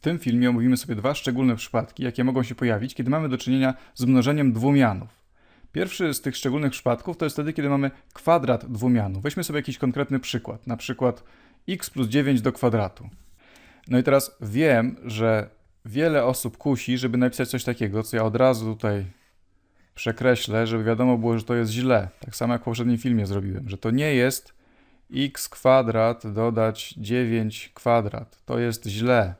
W tym filmie omówimy sobie dwa szczególne przypadki, jakie mogą się pojawić, kiedy mamy do czynienia z mnożeniem dwumianów. Pierwszy z tych szczególnych przypadków to jest wtedy, kiedy mamy kwadrat dwumianu. Weźmy sobie jakiś konkretny przykład, na przykład x plus 9 do kwadratu. No i teraz wiem, że wiele osób kusi, żeby napisać coś takiego, co ja od razu tutaj przekreślę, żeby wiadomo było, że to jest źle. Tak samo jak w poprzednim filmie zrobiłem, że to nie jest x kwadrat dodać 9 kwadrat. To jest źle.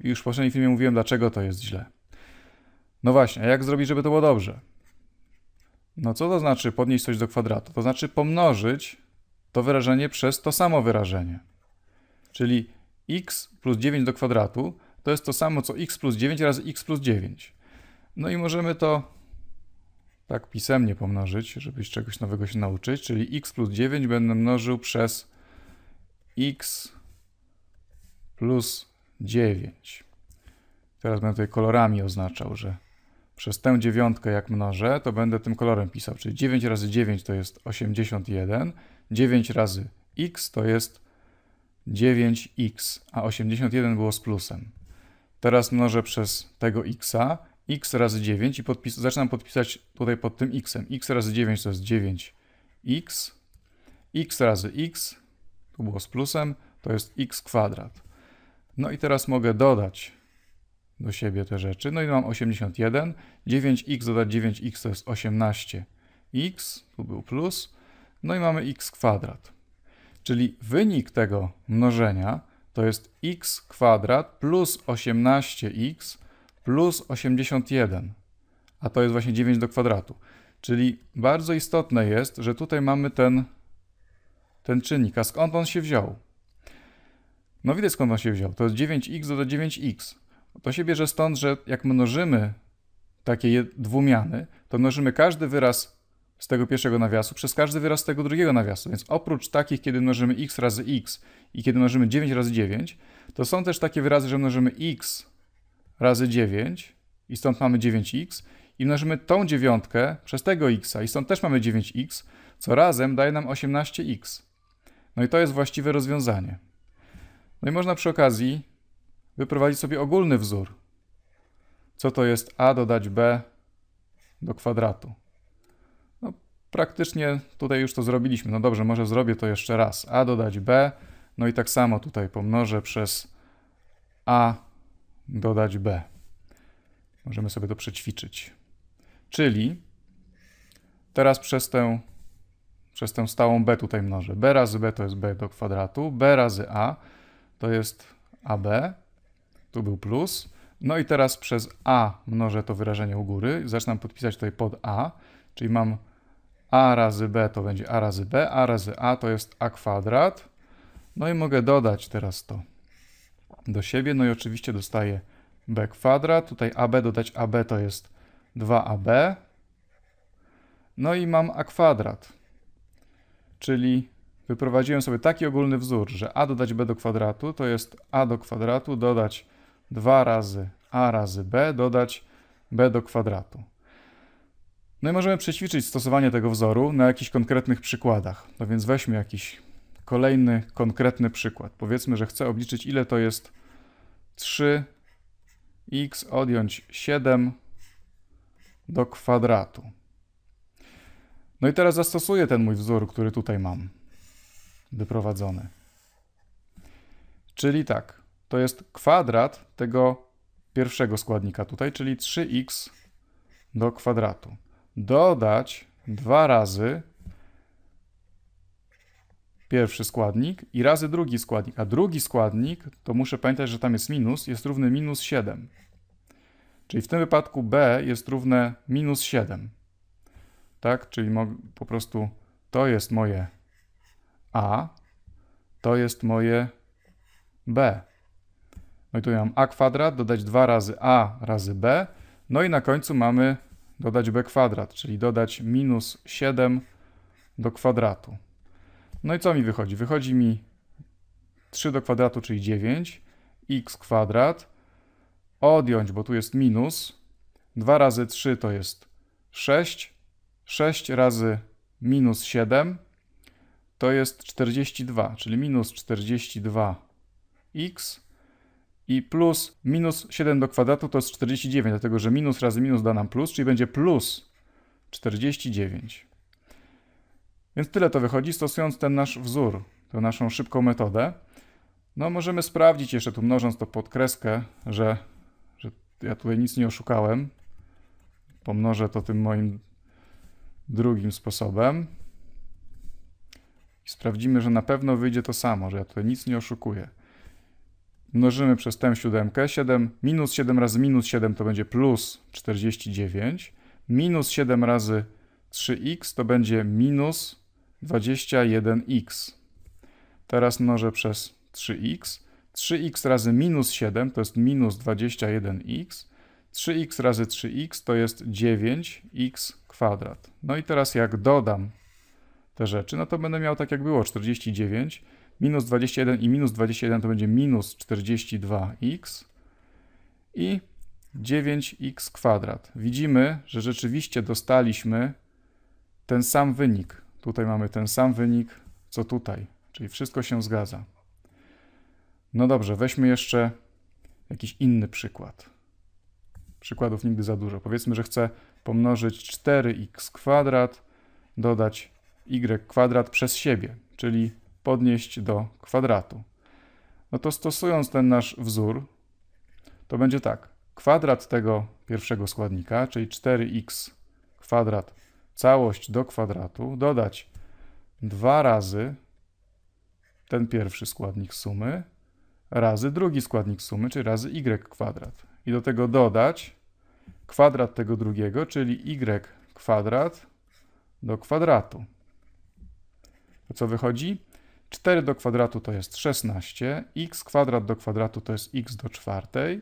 Już w poprzednim filmie mówiłem, dlaczego to jest źle. No właśnie, a jak zrobić, żeby to było dobrze? No co to znaczy podnieść coś do kwadratu? To znaczy pomnożyć to wyrażenie przez to samo wyrażenie. Czyli x plus 9 do kwadratu to jest to samo co x plus 9 razy x plus 9. No i możemy to tak pisemnie pomnożyć, żebyś czegoś nowego się nauczyć, czyli x plus 9 będę mnożył przez x plus 9. Teraz będę tutaj kolorami oznaczał, że przez tę dziewiątkę jak mnożę, to będę tym kolorem pisał. Czyli 9 razy 9 to jest 81, 9 razy x to jest 9x, a 81 było z plusem. Teraz mnożę przez tego xa, x razy 9 i podpis zaczynam podpisać tutaj pod tym xem. x razy 9 to jest 9x, x razy x, tu było z plusem, to jest x kwadrat. No i teraz mogę dodać do siebie te rzeczy. No i mam 81. 9x dodać 9x to jest 18. x, tu był plus. No i mamy x kwadrat. Czyli wynik tego mnożenia to jest x kwadrat plus 18x plus 81. A to jest właśnie 9 do kwadratu. Czyli bardzo istotne jest, że tutaj mamy ten, ten czynnik. A skąd on się wziął? No widać skąd on się wziął. To jest 9x do 9x. To się bierze stąd, że jak mnożymy takie dwumiany, to mnożymy każdy wyraz z tego pierwszego nawiasu przez każdy wyraz z tego drugiego nawiasu. Więc oprócz takich, kiedy mnożymy x razy x i kiedy mnożymy 9 razy 9, to są też takie wyrazy, że mnożymy x razy 9 i stąd mamy 9x i mnożymy tą dziewiątkę przez tego x i stąd też mamy 9x, co razem daje nam 18x. No i to jest właściwe rozwiązanie. No i można przy okazji wyprowadzić sobie ogólny wzór. Co to jest a dodać b do kwadratu? No, praktycznie tutaj już to zrobiliśmy. No dobrze, może zrobię to jeszcze raz. a dodać b, no i tak samo tutaj pomnożę przez a dodać b. Możemy sobie to przećwiczyć. Czyli teraz przez tę, przez tę stałą b tutaj mnożę. b razy b to jest b do kwadratu, b razy a to jest AB, tu był plus. No i teraz przez A mnożę to wyrażenie u góry. Zaczynam podpisać tutaj pod A, czyli mam A razy B to będzie A razy B, A razy A to jest A kwadrat. No i mogę dodać teraz to do siebie. No i oczywiście dostaję B kwadrat. Tutaj AB dodać AB to jest 2AB. No i mam A kwadrat, czyli wyprowadziłem sobie taki ogólny wzór, że a dodać b do kwadratu to jest a do kwadratu dodać 2 razy a razy b dodać b do kwadratu. No i możemy przećwiczyć stosowanie tego wzoru na jakichś konkretnych przykładach. No więc weźmy jakiś kolejny konkretny przykład. Powiedzmy, że chcę obliczyć ile to jest 3x odjąć 7 do kwadratu. No i teraz zastosuję ten mój wzór, który tutaj mam doprowadzony. Czyli tak, to jest kwadrat tego pierwszego składnika tutaj, czyli 3x do kwadratu. Dodać dwa razy pierwszy składnik i razy drugi składnik. A drugi składnik, to muszę pamiętać, że tam jest minus, jest równy minus 7. Czyli w tym wypadku b jest równe minus 7. Tak, czyli po prostu to jest moje a to jest moje B. No i tu mam A kwadrat, dodać 2 razy A razy B. No i na końcu mamy dodać B kwadrat, czyli dodać minus 7 do kwadratu. No i co mi wychodzi? Wychodzi mi 3 do kwadratu, czyli 9, x kwadrat, odjąć, bo tu jest minus, 2 razy 3 to jest 6, 6 razy minus 7 to jest 42, czyli minus 42x i plus minus 7 do kwadratu to jest 49, dlatego że minus razy minus da nam plus, czyli będzie plus 49. Więc tyle to wychodzi, stosując ten nasz wzór, tę naszą szybką metodę. No możemy sprawdzić jeszcze tu mnożąc to pod kreskę, że, że ja tutaj nic nie oszukałem. Pomnożę to tym moim drugim sposobem i sprawdzimy, że na pewno wyjdzie to samo, że ja tutaj nic nie oszukuję. Mnożymy przez tę siódemkę, 7 minus 7 razy minus 7 to będzie plus 49, minus 7 razy 3x to będzie minus 21x. Teraz mnożę przez 3x. 3x razy minus 7 to jest minus 21x. 3x razy 3x to jest 9x kwadrat. No i teraz jak dodam te rzeczy, no to będę miał tak jak było 49 minus 21 i minus 21 to będzie minus 42x i 9x kwadrat. Widzimy, że rzeczywiście dostaliśmy ten sam wynik. Tutaj mamy ten sam wynik, co tutaj, czyli wszystko się zgadza. No dobrze, weźmy jeszcze jakiś inny przykład. Przykładów nigdy za dużo. Powiedzmy, że chcę pomnożyć 4x kwadrat, dodać y kwadrat przez siebie, czyli podnieść do kwadratu. No to stosując ten nasz wzór, to będzie tak. Kwadrat tego pierwszego składnika, czyli 4x kwadrat, całość do kwadratu, dodać dwa razy ten pierwszy składnik sumy, razy drugi składnik sumy, czyli razy y kwadrat. I do tego dodać kwadrat tego drugiego, czyli y kwadrat do kwadratu. Co wychodzi? 4 do kwadratu to jest 16, x kwadrat do kwadratu to jest x do czwartej.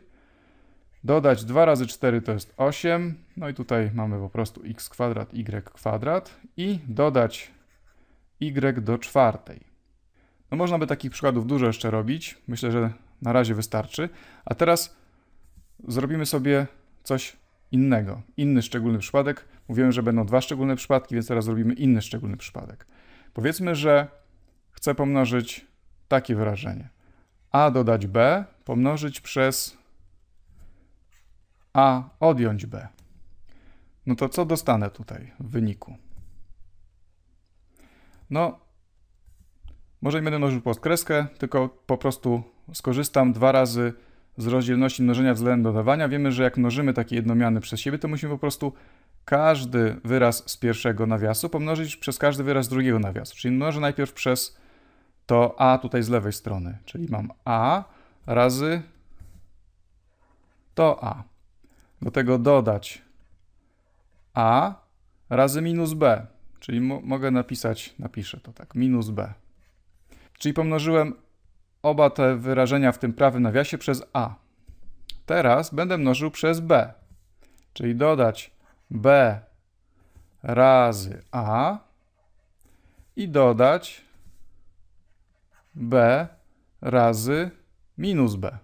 Dodać 2 razy 4 to jest 8, no i tutaj mamy po prostu x kwadrat, y kwadrat i dodać y do czwartej. No można by takich przykładów dużo jeszcze robić, myślę, że na razie wystarczy. A teraz zrobimy sobie coś innego, inny szczególny przypadek. Mówiłem, że będą dwa szczególne przypadki, więc teraz zrobimy inny szczególny przypadek. Powiedzmy, że chcę pomnożyć takie wyrażenie. A dodać B pomnożyć przez A odjąć B. No to co dostanę tutaj w wyniku? No, może nie będę mnożył pod kreskę, tylko po prostu skorzystam dwa razy z rozdzielności mnożenia względem dodawania. Wiemy, że jak mnożymy takie jednomiany przez siebie, to musimy po prostu każdy wyraz z pierwszego nawiasu pomnożyć przez każdy wyraz z drugiego nawiasu. Czyli mnożę najpierw przez to a tutaj z lewej strony. Czyli mam a razy to a. Do tego dodać a razy minus b. Czyli mogę napisać, napiszę to tak, minus b. Czyli pomnożyłem oba te wyrażenia w tym prawym nawiasie przez a. Teraz będę mnożył przez b. Czyli dodać b razy a i dodać b razy minus b.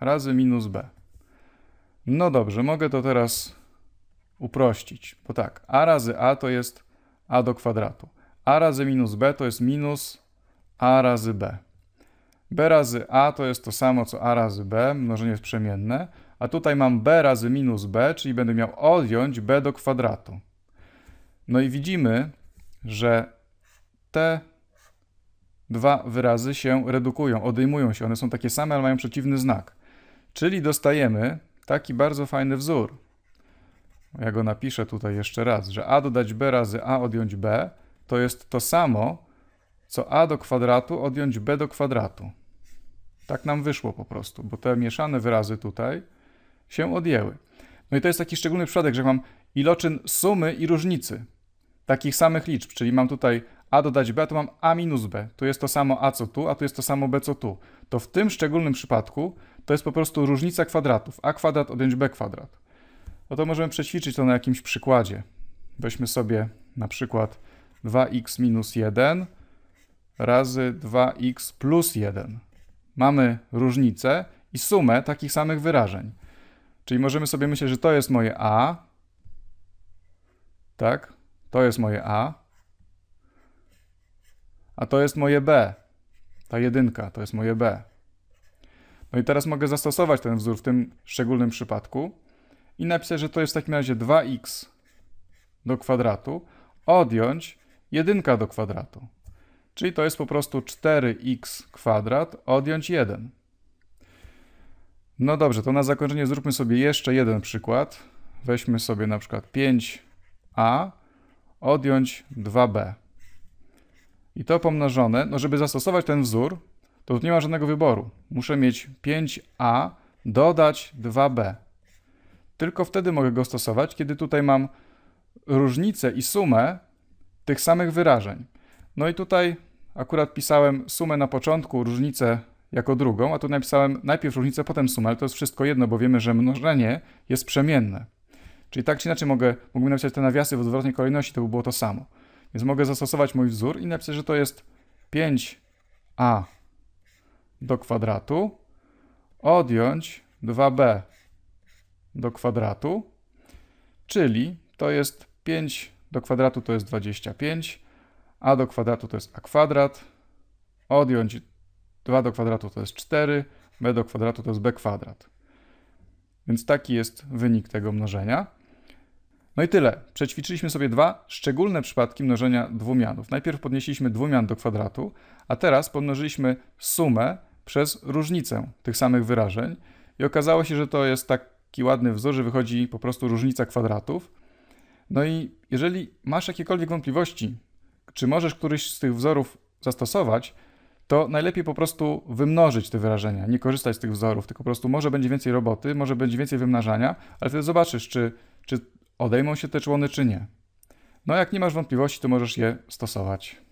Razy minus b. No dobrze, mogę to teraz uprościć, bo tak, a razy a to jest a do kwadratu. a razy minus b to jest minus a razy b. b razy a to jest to samo co a razy b, mnożenie jest przemienne a tutaj mam b razy minus b, czyli będę miał odjąć b do kwadratu. No i widzimy, że te dwa wyrazy się redukują, odejmują się. One są takie same, ale mają przeciwny znak. Czyli dostajemy taki bardzo fajny wzór. Ja go napiszę tutaj jeszcze raz, że a dodać b razy a odjąć b to jest to samo, co a do kwadratu odjąć b do kwadratu. Tak nam wyszło po prostu, bo te mieszane wyrazy tutaj się odjęły. No i to jest taki szczególny przypadek, że mam iloczyn sumy i różnicy takich samych liczb, czyli mam tutaj a dodać b, a to mam a minus b. Tu jest to samo a co tu, a tu jest to samo b co tu. To w tym szczególnym przypadku to jest po prostu różnica kwadratów. a kwadrat odjąć b kwadrat. No to możemy przećwiczyć to na jakimś przykładzie. Weźmy sobie na przykład 2x minus 1 razy 2x plus 1. Mamy różnicę i sumę takich samych wyrażeń. Czyli możemy sobie myśleć, że to jest moje A. Tak? To jest moje A. A to jest moje B. Ta jedynka to jest moje B. No i teraz mogę zastosować ten wzór w tym szczególnym przypadku i napisać, że to jest w takim razie 2x do kwadratu odjąć jedynka do kwadratu. Czyli to jest po prostu 4x kwadrat odjąć 1. No dobrze, to na zakończenie zróbmy sobie jeszcze jeden przykład. Weźmy sobie na przykład 5a, odjąć 2b. I to pomnożone, no żeby zastosować ten wzór, to tu nie ma żadnego wyboru. Muszę mieć 5a dodać 2b. Tylko wtedy mogę go stosować, kiedy tutaj mam różnicę i sumę tych samych wyrażeń. No i tutaj akurat pisałem sumę na początku, różnicę jako drugą, a tu napisałem najpierw różnicę, potem sumę, ale to jest wszystko jedno, bo wiemy, że mnożenie jest przemienne. Czyli tak czy inaczej mogę, mógłbym napisać te nawiasy w odwrotnej kolejności, to by było to samo. Więc mogę zastosować mój wzór i napisać, że to jest 5a do kwadratu odjąć 2b do kwadratu, czyli to jest 5 do kwadratu to jest 25, a do kwadratu to jest a kwadrat, odjąć 2 do kwadratu to jest 4, b do kwadratu to jest b kwadrat. Więc taki jest wynik tego mnożenia. No i tyle. Przećwiczyliśmy sobie dwa szczególne przypadki mnożenia dwumianów. Najpierw podnieśliśmy dwumian do kwadratu, a teraz pomnożyliśmy sumę przez różnicę tych samych wyrażeń i okazało się, że to jest taki ładny wzór, że wychodzi po prostu różnica kwadratów. No i jeżeli masz jakiekolwiek wątpliwości, czy możesz któryś z tych wzorów zastosować, to najlepiej po prostu wymnożyć te wyrażenia, nie korzystać z tych wzorów, tylko po prostu może będzie więcej roboty, może będzie więcej wymnażania, ale wtedy zobaczysz, czy, czy odejmą się te człony, czy nie. No jak nie masz wątpliwości, to możesz je stosować.